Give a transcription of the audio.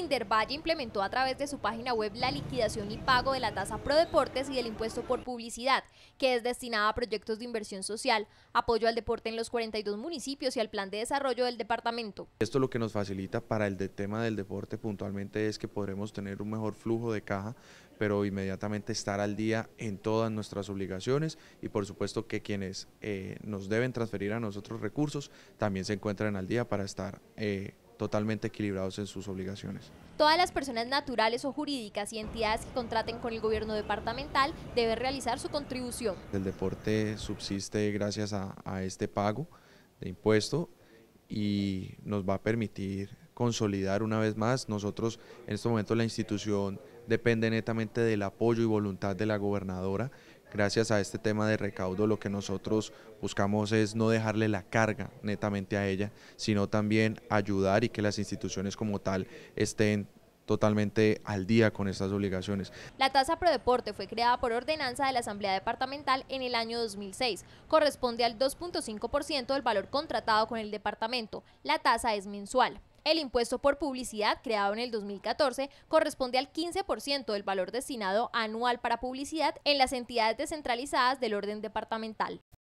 Indervalle implementó a través de su página web la liquidación y pago de la tasa pro deportes y del impuesto por publicidad, que es destinada a proyectos de inversión social, apoyo al deporte en los 42 municipios y al plan de desarrollo del departamento. Esto lo que nos facilita para el tema del deporte puntualmente es que podremos tener un mejor flujo de caja, pero inmediatamente estar al día en todas nuestras obligaciones y por supuesto que quienes eh, nos deben transferir a nosotros recursos también se encuentran al día para estar... Eh, totalmente equilibrados en sus obligaciones. Todas las personas naturales o jurídicas y entidades que contraten con el gobierno departamental deben realizar su contribución. El deporte subsiste gracias a, este pago de impuesto y nos va a permitir consolidar una vez más. Nosotros en este momento la institución depende netamente del apoyo y voluntad de la gobernadora gracias a este tema de recaudo lo que nosotros buscamos es no dejarle la carga netamente a ella, sino también ayudar y que las instituciones como tal estén totalmente al día con estas obligaciones. La tasa Pro Deporte fue creada por ordenanza de la Asamblea Departamental en el año 2006. Corresponde al 2.5% del valor contratado con el departamento. La tasa es mensual. El impuesto por publicidad, creado en el 2014, corresponde al 15% del valor destinado anual para publicidad en las entidades descentralizadas del orden departamental.